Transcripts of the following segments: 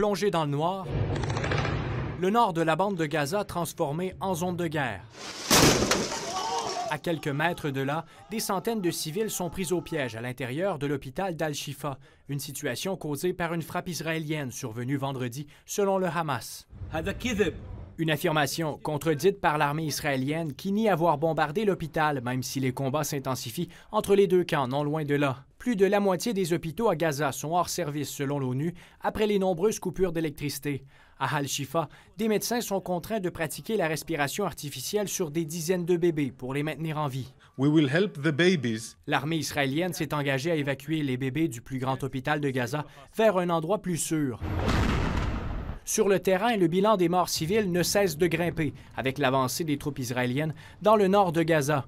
Plongé dans le noir, le nord de la bande de Gaza transformé en zone de guerre. À quelques mètres de là, des centaines de civils sont pris au piège à l'intérieur de l'hôpital d'Al-Shifa, une situation causée par une frappe israélienne survenue vendredi, selon le Hamas. Une affirmation contredite par l'armée israélienne qui nie avoir bombardé l'hôpital, même si les combats s'intensifient entre les deux camps non loin de là. Plus de la moitié des hôpitaux à Gaza sont hors service selon l'ONU après les nombreuses coupures d'électricité. À Al-Shifa, des médecins sont contraints de pratiquer la respiration artificielle sur des dizaines de bébés pour les maintenir en vie. L'armée israélienne s'est engagée à évacuer les bébés du plus grand hôpital de Gaza vers un endroit plus sûr. Sur le terrain, le bilan des morts civiles ne cesse de grimper avec l'avancée des troupes israéliennes dans le nord de Gaza.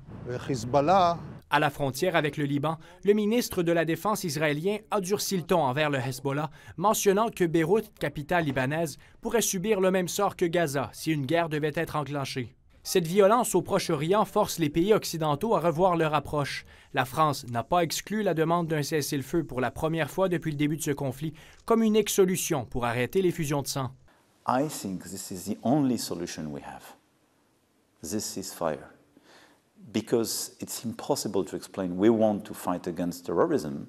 à la frontière avec le Liban, le ministre de la Défense israélien a durci le ton envers le Hezbollah, mentionnant que Beyrouth, capitale libanaise, pourrait subir le même sort que Gaza si une guerre devait être enclenchée. Cette violence au Proche-Orient force les pays occidentaux à revoir leur approche. La France n'a pas exclu la demande d'un cessez-le-feu pour la première fois depuis le début de ce conflit comme une solution pour arrêter les fusions de sang. I think this is the only solution we have. This fire. Because it's impossible to explain we want to fight against terrorism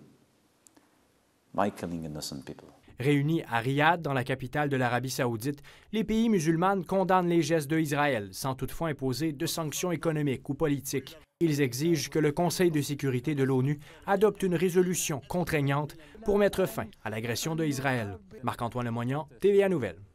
Réunis à Riyad, dans la capitale de l'Arabie saoudite, les pays musulmans condamnent les gestes de Israël, sans toutefois imposer de sanctions économiques ou politiques. Ils exigent que le Conseil de sécurité de l'ONU adopte une résolution contraignante pour mettre fin à l'agression de Israël. Marc-Antoine Lemoignan, TVA Nouvelles.